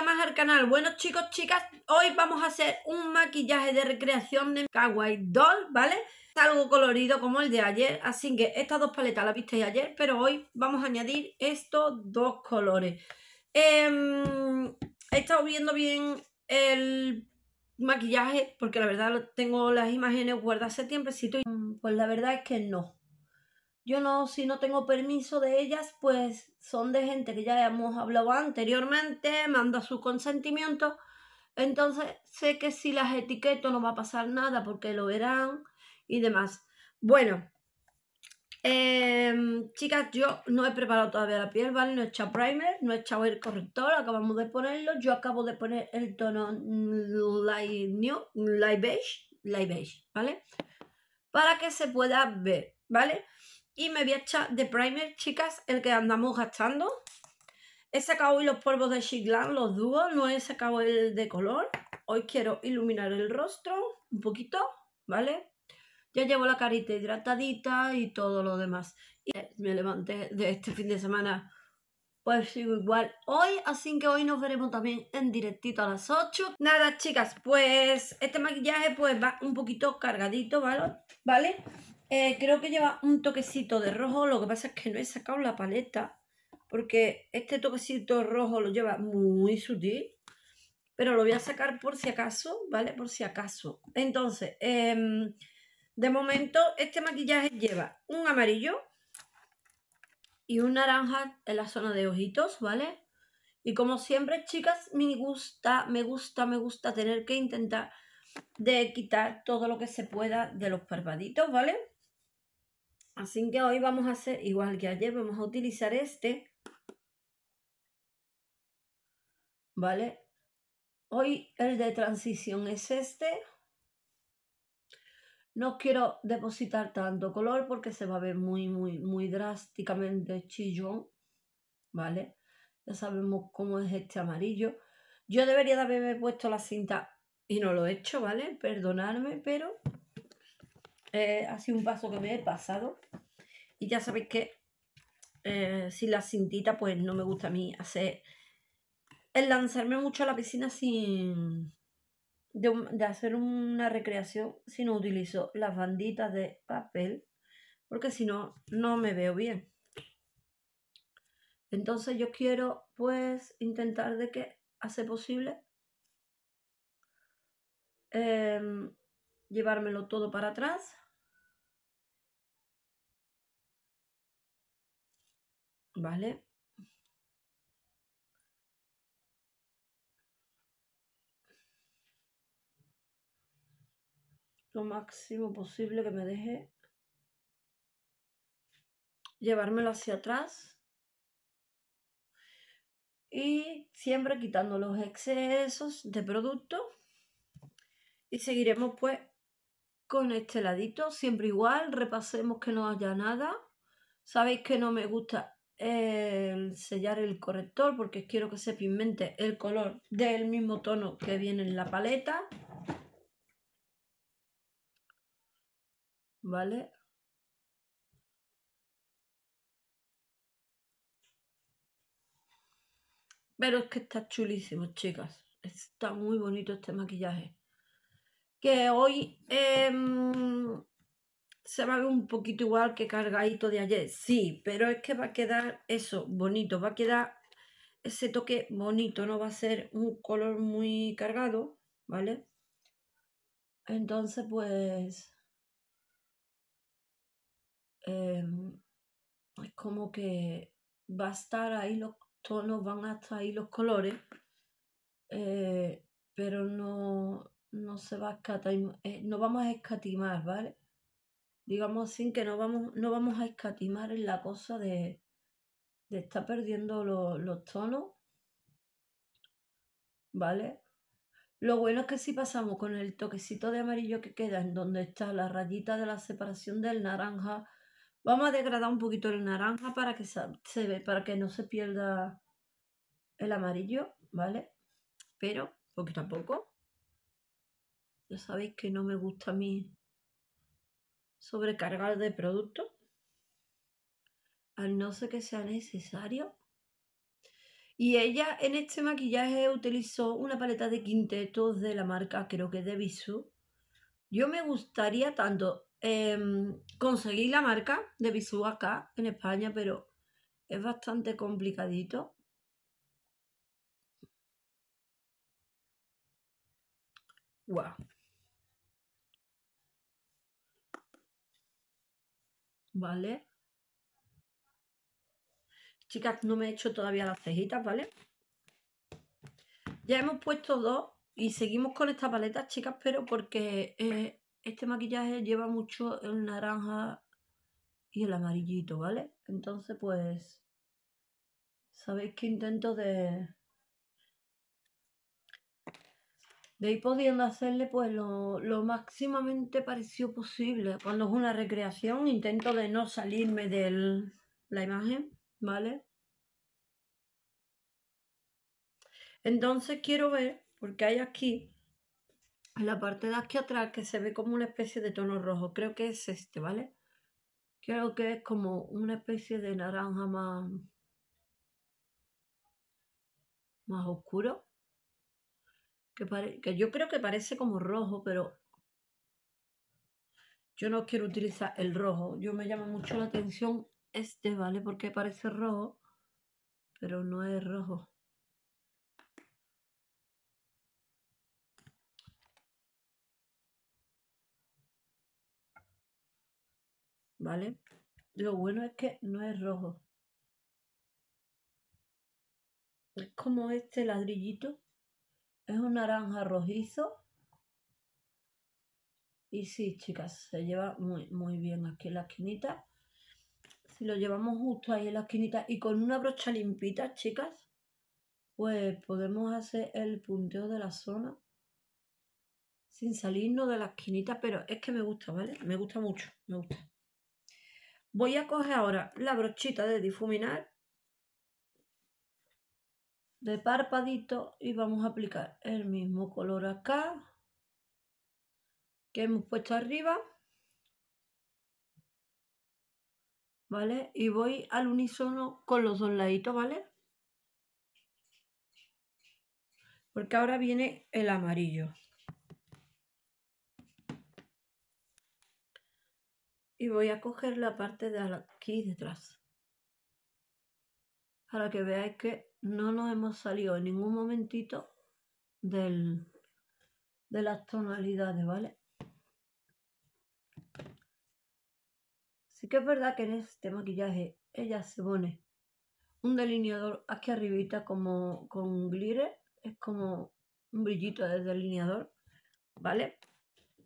más al canal. Bueno chicos, chicas, hoy vamos a hacer un maquillaje de recreación de Kawaii Doll, ¿vale? algo colorido como el de ayer, así que estas dos paletas las visteis ayer, pero hoy vamos a añadir estos dos colores. Em, he estado viendo bien el maquillaje, porque la verdad tengo las imágenes guardadas hace tiempecito, y pues la verdad es que no, yo no, si no tengo permiso de ellas, pues son de gente que ya hemos hablado anteriormente, manda su consentimiento. Entonces sé que si las etiqueto no va a pasar nada porque lo verán y demás. Bueno, em, chicas, yo no he preparado todavía la piel, ¿vale? No he echado primer, no he echado el corrector, acabamos de ponerlo. Yo acabo de poner el tono light new, light beige, light beige, ¿vale? Para que se pueda ver, ¿vale? Y me voy a echar de primer, chicas, el que andamos gastando. He sacado hoy los polvos de Chiclan, los dúos, no he sacado el de color. Hoy quiero iluminar el rostro un poquito, ¿vale? Ya llevo la carita hidratadita y todo lo demás. Y me levanté de este fin de semana pues sigo igual hoy, así que hoy nos veremos también en directito a las 8. Nada, chicas, pues este maquillaje pues va un poquito cargadito, ¿vale? ¿Vale? Eh, creo que lleva un toquecito de rojo, lo que pasa es que no he sacado la paleta, porque este toquecito rojo lo lleva muy sutil, pero lo voy a sacar por si acaso, ¿vale? Por si acaso. Entonces, em, de momento este maquillaje lleva un amarillo y un naranja en la zona de ojitos, ¿vale? Y como siempre, chicas, me gusta, me gusta, me gusta tener que intentar de quitar todo lo que se pueda de los parpaditos, ¿vale? Así que hoy vamos a hacer, igual que ayer, vamos a utilizar este. ¿Vale? Hoy el de transición es este. No quiero depositar tanto color porque se va a ver muy, muy, muy drásticamente chillón. ¿Vale? Ya sabemos cómo es este amarillo. Yo debería de haberme puesto la cinta y no lo he hecho, ¿vale? Perdonadme, pero eh, ha sido un paso que me he pasado. Y ya sabéis que eh, sin la cintita, pues no me gusta a mí hacer. El lanzarme mucho a la piscina sin. De, hacer una recreación si no utilizo las banditas de papel, porque si no, no me veo bien. Entonces yo quiero pues intentar de que hace posible em, llevármelo todo para atrás ¿vale? Lo máximo posible que me deje llevármelo hacia atrás y siempre quitando los excesos de producto y seguiremos pues con este ladito siempre igual repasemos que no haya nada sabéis que no me gusta sellar el corrector porque quiero que se pigmente el color del mismo tono que viene en la paleta. ¿Vale? Pero es que está chulísimo, chicas. Está muy bonito este maquillaje. Que hoy eh, se va a ver un poquito igual que cargadito de ayer, sí, pero es que va a quedar eso, bonito, va a quedar ese toque bonito, no va a ser un color muy cargado, ¿vale? Entonces, pues... Em, es como que va a estar ahí los tonos, van a estar ahí los colores, eh, pero no, no se va a escatimar, eh, no vamos a escatimar, ¿vale? digamos sin que no vamos, no vamos a escatimar en la cosa de, estar perdiendo los tonos, ¿vale? Lo bueno es que si pasamos con el toquecito de amarillo que queda en donde está la rayita de la separación del naranja, vamos a degradar un poquito el naranja para que se, ve, para que no se pierda el amarillo, ¿vale? Pero poquito tampoco, Ya sabéis que no me gusta a mí sobrecargar de producto, al no ser que sea necesario. Y ella en este maquillaje utilizó una paleta de quintetos de la marca, creo que de Bisú. Yo me gustaría tanto em, conseguir la marca de Bisú acá en España, pero es bastante complicadito. Wow. ¿vale? Chicas, no me he hecho todavía las cejitas, ¿vale? Ya hemos puesto dos y seguimos con esta paleta, chicas, pero porque eh, este maquillaje lleva mucho el naranja y el amarillito, ¿vale? Entonces, pues, sabéis que intento de, de ir pudiendo hacerle pues lo, lo máximamente parecido posible. Cuando es una recreación intento de no salirme de la imagen, ¿vale? Entonces quiero ver, porque hay aquí, en la parte de aquí atrás, que se ve como una especie de tono rojo. Creo que es este, ¿vale? Creo que es como una especie de naranja más, más oscuro que, que yo creo que parece como rojo, pero yo no quiero utilizar el rojo. Yo me llama mucho la atención este, ¿vale? Porque parece rojo, pero no es rojo. ¿Vale? Lo bueno es que no es rojo. Es como este ladrillito. Es un naranja rojizo. Y sí, chicas, se lleva muy, muy bien aquí en la esquinita. Si lo llevamos justo ahí en la esquinita y con una brocha limpita, chicas, pues podemos hacer el punteo de la zona sin salirnos de la esquinita, pero es que me gusta, ¿vale? Me gusta mucho, me gusta. Voy a coger ahora la brochita de difuminar de parpadito y vamos a aplicar el mismo color acá que hemos puesto arriba ¿vale? Y voy al unísono con los dos laditos, ¿vale? Porque ahora viene el amarillo. Y voy a coger la parte de aquí detrás. Para que veáis que no nos hemos salido en ningún momentito de las tonalidades, ¿vale? Sí que es verdad que en este maquillaje ella se pone un delineador aquí arribita como con glitter, es como un brillito de delineador, ¿vale?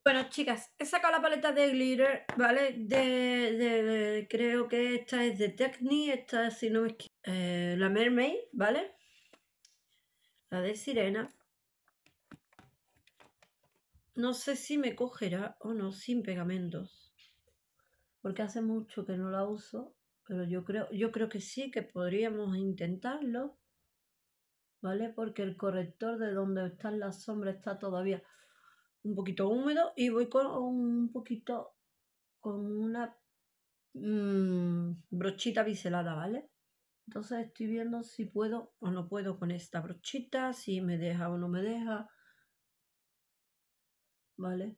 Bueno, chicas, he sacado la paleta de glitter, ¿vale? De, creo que esta es de Techni, esta si no me equivoco eh, la mermaid, ¿vale? La de sirena. No sé si me cogerá o no sin pegamentos. Porque hace mucho que no la uso. Pero yo creo, yo creo que sí, que podríamos intentarlo. ¿Vale? Porque el corrector de donde están las sombras está todavía un poquito húmedo. Y voy con un poquito, con una mm, brochita biselada, ¿vale? Entonces estoy viendo si puedo o no puedo con esta brochita, si me deja o no me deja. ¿Vale?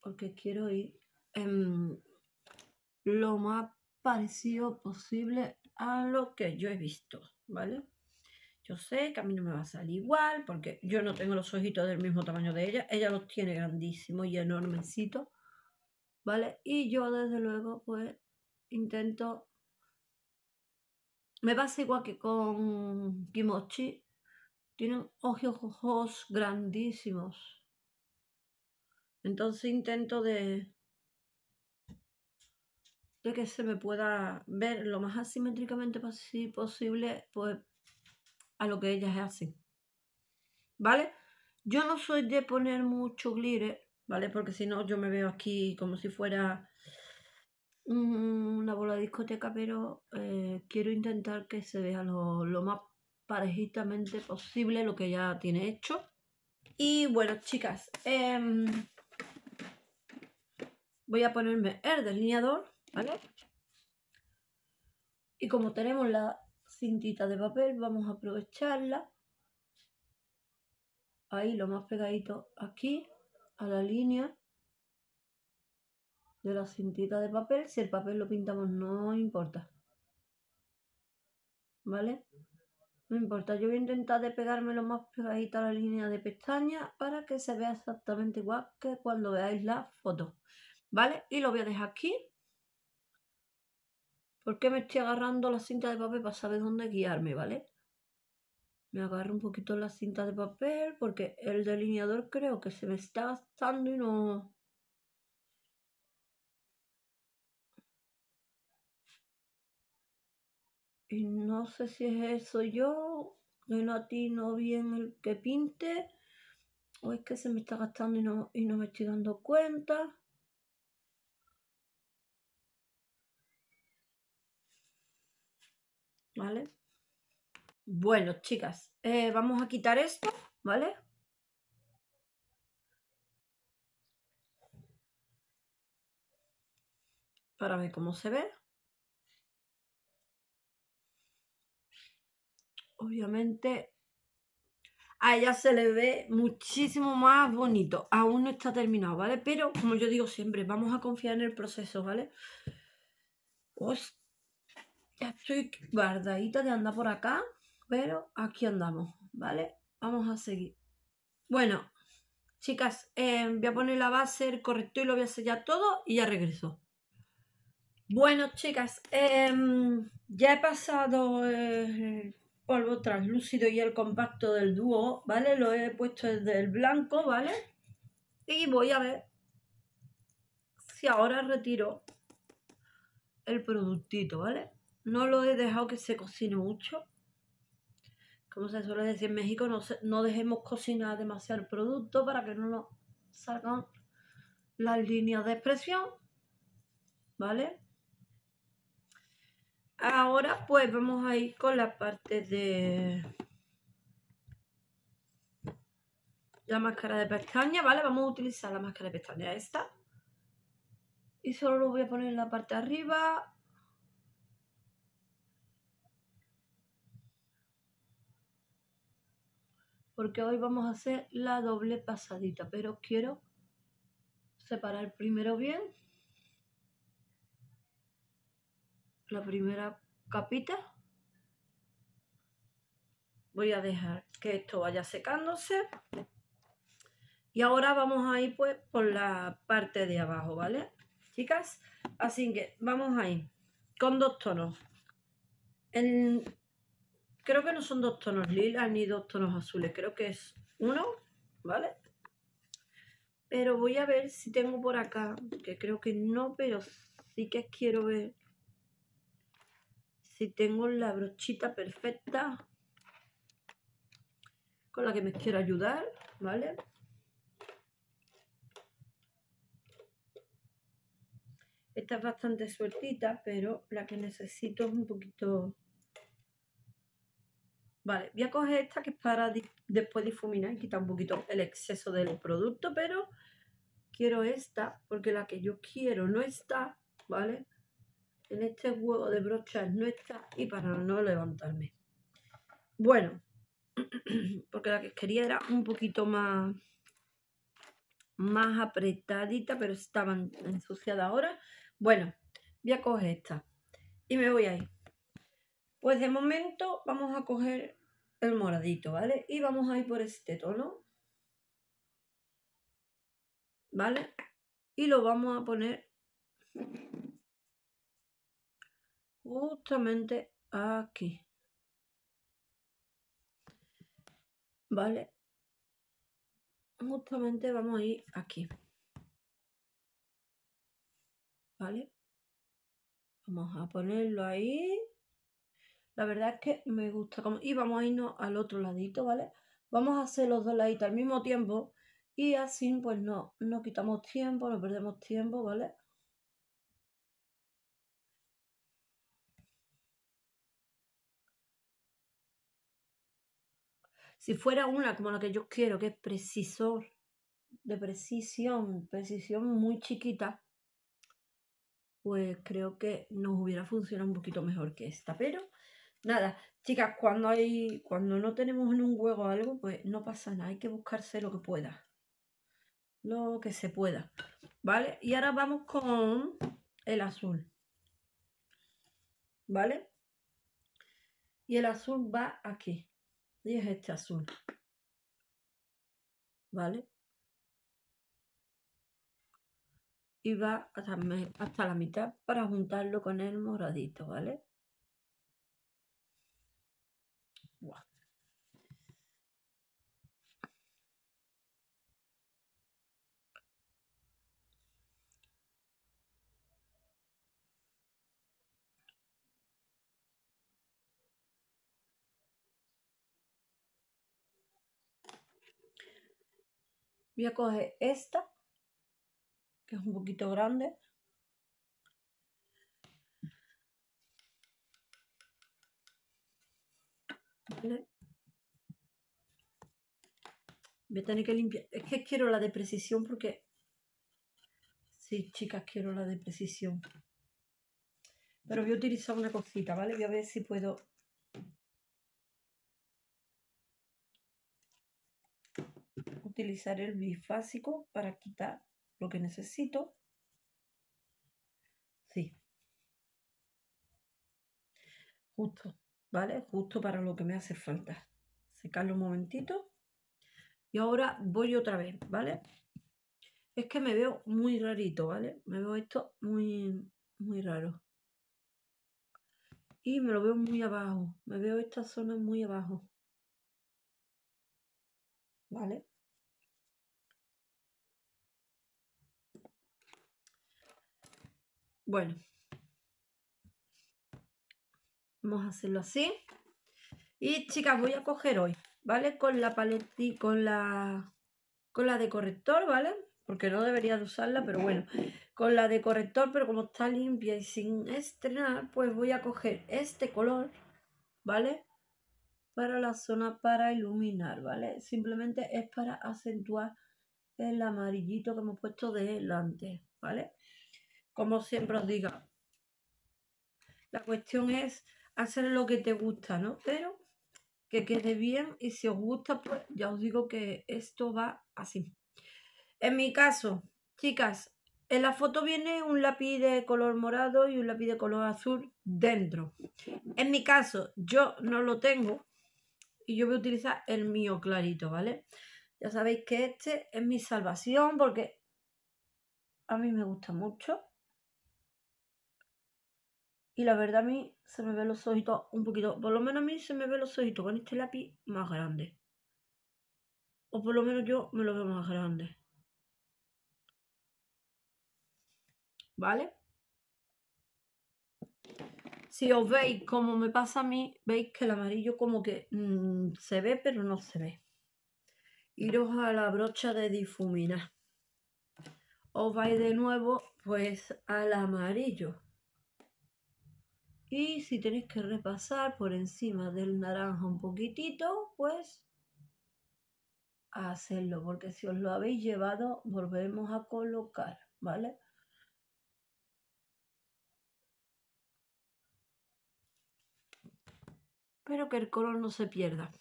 Porque quiero ir lo más parecido posible a lo que yo he visto, ¿vale? Yo sé que a mí no me va a salir igual porque yo no tengo los ojitos del mismo tamaño de ella. Ella los tiene grandísimos y enormecitos, ¿vale? Y yo desde luego pues intento me pasa igual que con Kimochi. Tienen ojos grandísimos. Entonces intento de, de que se me pueda ver lo más asimétricamente posible pues, a lo que ellas hacen. ¿Vale? Yo no soy de poner mucho glitter, ¿vale? Porque si no yo me veo aquí como si fuera Mm, una bola de discoteca, pero eh, quiero intentar que se vea lo, más parejitamente posible lo que ya tiene hecho. Y bueno, chicas, em, voy a ponerme el delineador, ¿vale? Y como tenemos la cintita de papel, vamos a aprovecharla. Ahí lo más pegadito aquí, a la línea de la cintita de papel. Si el papel lo pintamos no importa. ¿Vale? No importa, yo voy a intentar de pegarme lo más pegadito a la línea de pestaña para que se vea exactamente igual que cuando veáis la foto. ¿Vale? Y lo voy a dejar aquí. Porque me estoy agarrando la cinta de papel para saber dónde guiarme, ¿vale? Me agarro un poquito la cinta de papel porque el delineador creo que se me está gastando y no, y no sé si es eso yo, que no atino bien el que pinte, o es que se me está gastando y no, y no me estoy dando cuenta. ¿Vale? Bueno, chicas, eh, vamos a quitar esto, ¿vale? Para ver cómo se ve. obviamente a ella se le ve muchísimo más bonito. Aún no está terminado, ¿vale? Pero como yo digo siempre, vamos a confiar en el proceso, ¿vale? Pues, ya estoy guardadita de andar por acá, pero aquí andamos, ¿vale? Vamos a seguir. Bueno, chicas, eh, voy a poner la base, el y lo voy a sellar todo y ya regreso. Bueno, chicas, em, ya he pasado... Eh, polvo translúcido y el compacto del dúo, ¿vale? Lo he puesto desde el blanco, ¿vale? Y voy a ver si ahora retiro el productito, ¿vale? No lo he dejado que se cocine mucho. Como se suele decir en México, no, no dejemos cocinar demasiado el producto para que no nos salgan las líneas de expresión, ¿vale? Ahora pues vamos a ir con la parte de la máscara de pestaña, ¿vale? Vamos a utilizar la máscara de pestaña esta. Y solo lo voy a poner en la parte de arriba. Porque hoy vamos a hacer la doble pasadita, pero quiero separar primero bien. la primera capita. Voy a dejar que esto vaya secándose. Y ahora vamos a ir pues por la parte de abajo, ¿vale? Chicas, así que vamos a ir con dos tonos. Creo que no son dos tonos lilas ni dos tonos azules, creo que es uno, ¿vale? Pero voy a ver si tengo por acá, que creo que no, pero sí que quiero ver si tengo la brochita perfecta con la que me quiero ayudar, ¿vale? Esta es bastante sueltita, pero la que necesito es un poquito... Vale, voy a coger esta que es para después difuminar y quitar un poquito el exceso del producto, pero quiero esta porque la que yo quiero no está, ¿vale? en este juego de brochas no está y para no levantarme. Bueno, porque la que quería era un poquito más, más apretadita, pero estaba ensuciada ahora. Bueno, voy a coger esta y me voy a ir Pues de momento vamos a coger el moradito, ¿vale? Y vamos a ir por este tono. ¿Vale? Y lo vamos a poner justamente aquí. ¿Vale? Justamente vamos a ir aquí. ¿Vale? Vamos a ponerlo ahí. La verdad es que me gusta como... Y vamos a irnos al otro ladito, ¿vale? Vamos a hacer los dos laditos al mismo tiempo. Y así pues no, no quitamos tiempo, no perdemos tiempo, ¿vale? Si fuera una como la que yo quiero, que es precisor, de precisión, precisión muy chiquita, pues creo que nos hubiera funcionado un poquito mejor que esta. Pero nada, chicas, cuando hay, cuando no tenemos en un huevo algo, pues no pasa nada, hay que buscarse lo que pueda. Lo que se pueda. ¿Vale? Y ahora vamos con el azul. ¿Vale? Y el azul va aquí y es este azul. ¿Vale? Y va hasta, hasta la mitad para juntarlo con el moradito, ¿vale? Voy a coger esta, que es un poquito grande. Voy a tener que limpiar. Es que quiero la de precisión porque... Sí, chicas, quiero la de precisión. Pero voy a utilizar una cosita, ¿vale? Voy a ver si puedo utilizar el bifásico para quitar lo que necesito. Sí. Justo, ¿vale? Justo para lo que me hace falta. Secarlo un momentito. Y ahora voy otra vez, ¿vale? Es que me veo muy rarito, ¿vale? Me veo esto muy, muy raro. Y me lo veo muy abajo. Me veo esta zona muy abajo. ¿Vale? Bueno. Vamos a hacerlo así. Y chicas, voy a coger hoy, ¿vale? Con la paleta con la, con la de corrector, ¿vale? Porque no debería de usarla, pero bueno. Con la de corrector, pero como está limpia y sin estrenar, pues voy a coger este color, ¿vale? Para la zona para iluminar, ¿vale? Simplemente es para acentuar el amarillito que hemos puesto delante, ¿vale? como siempre os digo. La cuestión es hacer lo que te gusta, ¿no? Pero que quede bien y si os gusta, pues ya os digo que esto va así. En mi caso, chicas, en la foto viene un lápiz de color morado y un lápiz de color azul dentro. En mi caso, yo no lo tengo y yo voy a utilizar el mío clarito, ¿vale? Ya sabéis que este es mi salvación porque a mí me gusta mucho. Y la verdad a mí se me ven los ojitos un poquito, por lo menos a mí se me ven los ojitos con este lápiz más grande. O por lo menos yo me lo veo más grande. ¿Vale? Si os veis como me pasa a mí, veis que el amarillo como que mm, se ve pero no se ve. Iros a la brocha de difuminar. Os vais de nuevo pues al amarillo y si tenéis que repasar por encima del naranja un poquitito, pues hacerlo, porque si os lo habéis llevado, volvemos a colocar, ¿vale? Espero que el color no se pierda.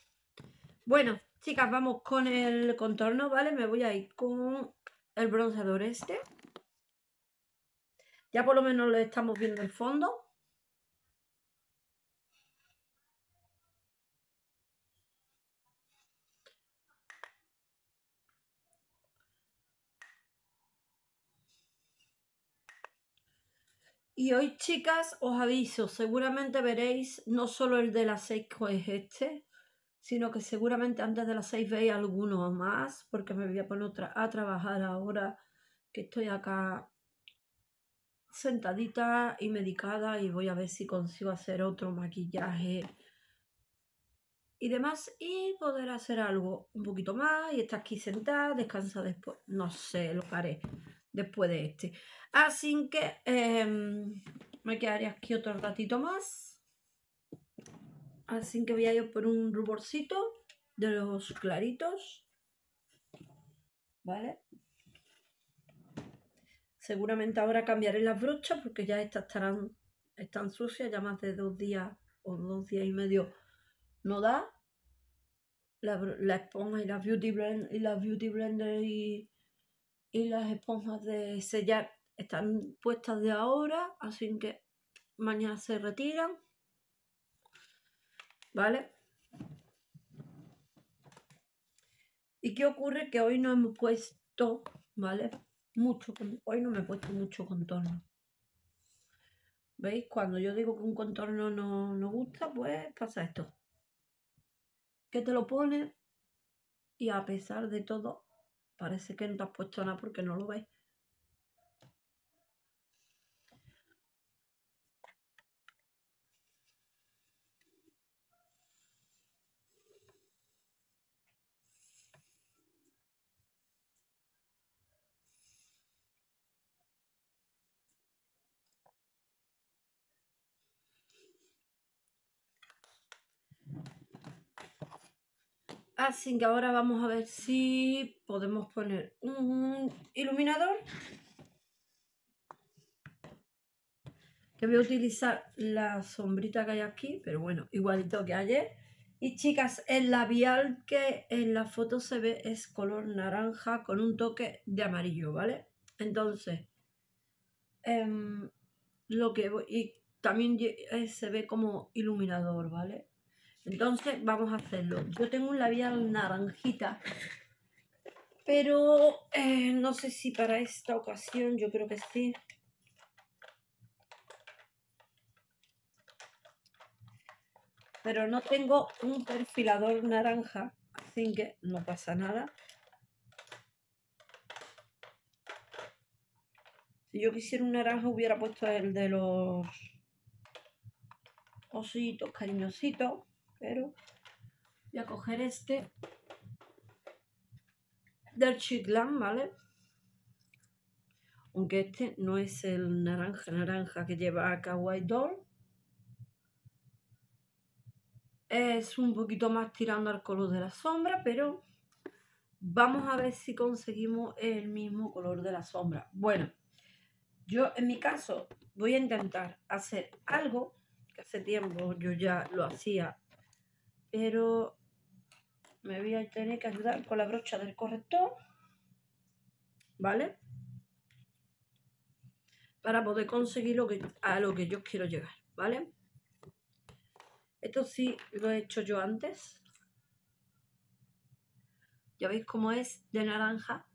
Bueno, chicas, vamos con el contorno, ¿vale? Me voy a ir con el bronceador este. Ya por lo menos lo estamos viendo el fondo. Y hoy, chicas, os aviso, seguramente veréis no solo el de las 6, que es este, sino que seguramente antes de las seis veis alguno más, porque me voy a poner a trabajar ahora que estoy acá sentadita y medicada y voy a ver si consigo hacer otro maquillaje y demás y poder hacer algo un poquito más y estar aquí sentada, descansa después, no sé lo que haré después de este. Así que em, me quedaría aquí otro ratito más. Así que voy a ir por un ruborcito de los claritos. ¿Vale? Seguramente ahora cambiaré las brochas porque ya estas estarán están sucias, ya más de dos días o dos días y medio no da. La, la esponja y la beauty, y beauty blender y y las esponjas de sellar están puestas de ahora, así que mañana se retiran. ¿Vale? ¿Y qué ocurre? Que hoy no hemos puesto, ¿vale? Mucho, hoy no me he puesto mucho contorno. ¿Veis? Cuando yo digo que un contorno no, no gusta, pues pasa esto. Que te lo pones y a pesar de todo Parece que no te has puesto nada porque no lo ves. Así que ahora vamos a ver si podemos poner un iluminador. Que voy a utilizar la sombrita que hay aquí, pero bueno, igualito que ayer. Y chicas, el labial que en la foto se ve es color naranja con un toque de amarillo, ¿vale? Entonces, em, lo que voy, y también eh, se ve como iluminador, ¿vale? Entonces vamos a hacerlo. Yo tengo un labial naranjita, pero eh, no sé si para esta ocasión, yo creo que sí. Pero no tengo un perfilador naranja, así que no pasa nada. Si yo quisiera un naranja hubiera puesto el de los ositos cariñositos pero voy a coger este del Chitlán, ¿vale? Aunque este no es el naranja naranja que lleva Kawaii Doll. Es un poquito más tirando al color de la sombra, pero vamos a ver si conseguimos el mismo color de la sombra. Bueno, yo en mi caso voy a intentar hacer algo que hace tiempo yo ya lo hacía pero me voy a tener que ayudar con la brocha del corrector, ¿vale? Para poder conseguir lo que, a lo que yo quiero llegar, ¿vale? Esto sí lo he hecho yo antes. Ya veis cómo es de naranja,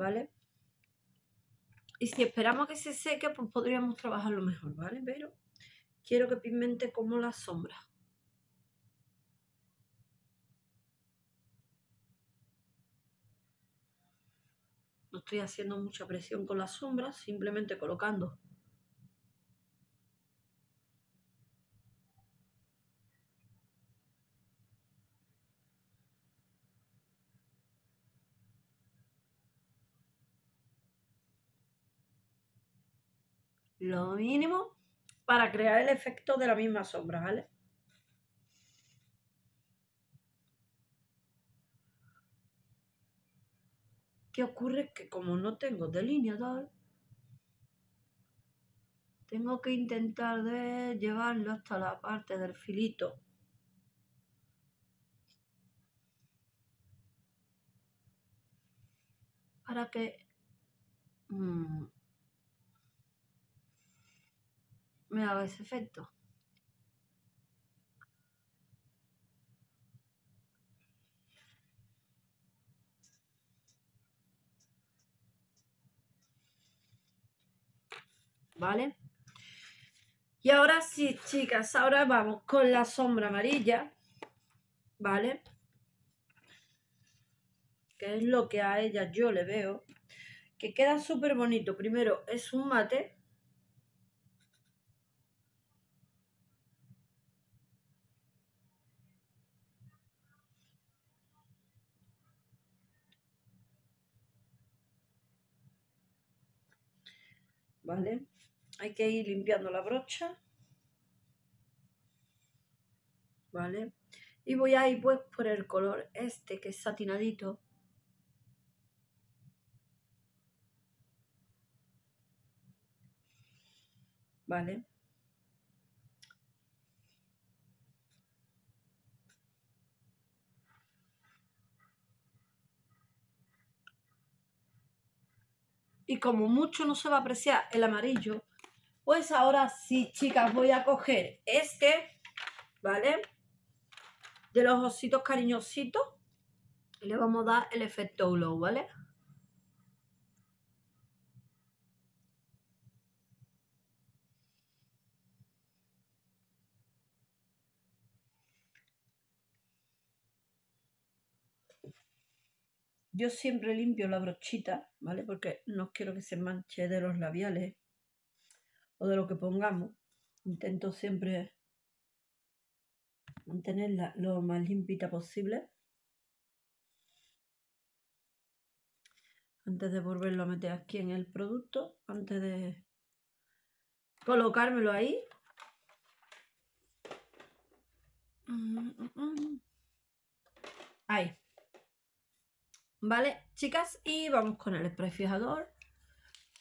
¿vale? Y si esperamos que se seque, pues podríamos trabajarlo mejor, ¿vale? Pero quiero que pigmente como la sombra. No estoy haciendo mucha presión con la sombra, simplemente colocando lo mínimo para crear el efecto de la misma sombra, ¿vale? ¿Qué ocurre? Que como no tengo delineador, tengo que intentar de llevarlo hasta la parte del filito. Para que... Mm, me dado ese efecto. ¿Vale? Y ahora sí, chicas, ahora vamos con la sombra amarilla, ¿vale? Que es lo que a ella yo le veo, que queda súper bonito. Primero, es un mate, ¿vale? Hay que ir limpiando la brocha, ¿vale? Y voy a ir pues por el color este que es satinadito. ¿Vale? y como mucho no se va a apreciar el amarillo, pues ahora sí, chicas, voy a coger este, ¿vale? De los ositos cariñositos y le vamos a dar el efecto glow, ¿vale? Yo siempre limpio la brochita, ¿vale? Porque no quiero que se manche de los labiales o de lo que pongamos. Intento siempre mantenerla lo más limpita posible. Antes de volverlo a meter aquí en el producto, antes de colocármelo ahí. Mm, mm, mm. Ahí. ¿Vale, chicas? Y vamos con el spray fijador.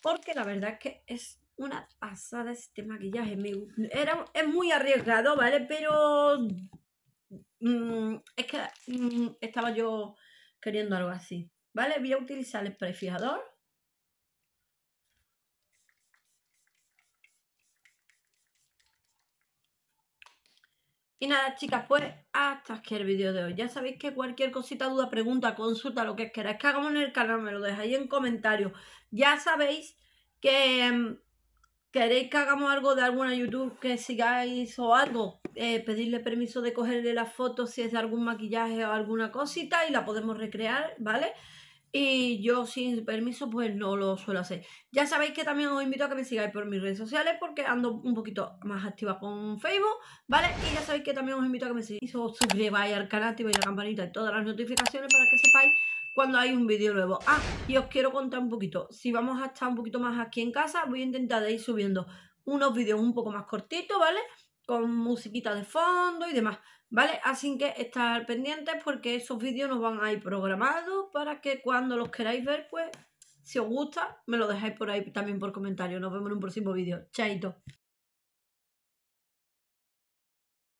Porque la verdad es que es una pasada este maquillaje. era, es muy arriesgado, ¿vale? Pero mm, es que mm, estaba yo queriendo algo así. ¿Vale? Voy a utilizar el spray fijador. Y nada, chicas, pues hasta aquí el vídeo de hoy. Ya sabéis que cualquier cosita, duda, pregunta, consulta, lo que queráis que hagamos en el canal, me lo dejáis en comentarios. Ya sabéis que em, queréis que hagamos algo de alguna YouTube que sigáis o algo, eh, pedirle permiso de cogerle la foto si es de algún maquillaje o alguna cosita y la podemos recrear, ¿vale? vale y yo sin permiso pues no lo suelo hacer. Ya sabéis que también os invito a que me sigáis por mis redes sociales porque ando un poquito más activa con Facebook, ¿vale? Y ya sabéis que también os invito a que me sigáis, os suscribáis al canal, activéis la campanita y todas las notificaciones para que sepáis cuando hay un vídeo nuevo. Ah, y os quiero contar un poquito. Si vamos a estar un poquito más aquí en casa, voy a intentar ir subiendo unos vídeos un poco más cortitos, ¿vale? Con musiquita de fondo y demás. ¿vale? Así que estar pendientes porque esos vídeos nos van a ir programados para que cuando los queráis ver, pues si os gusta, me lo dejáis por ahí también por comentario. Nos vemos en un próximo vídeo. Chaito.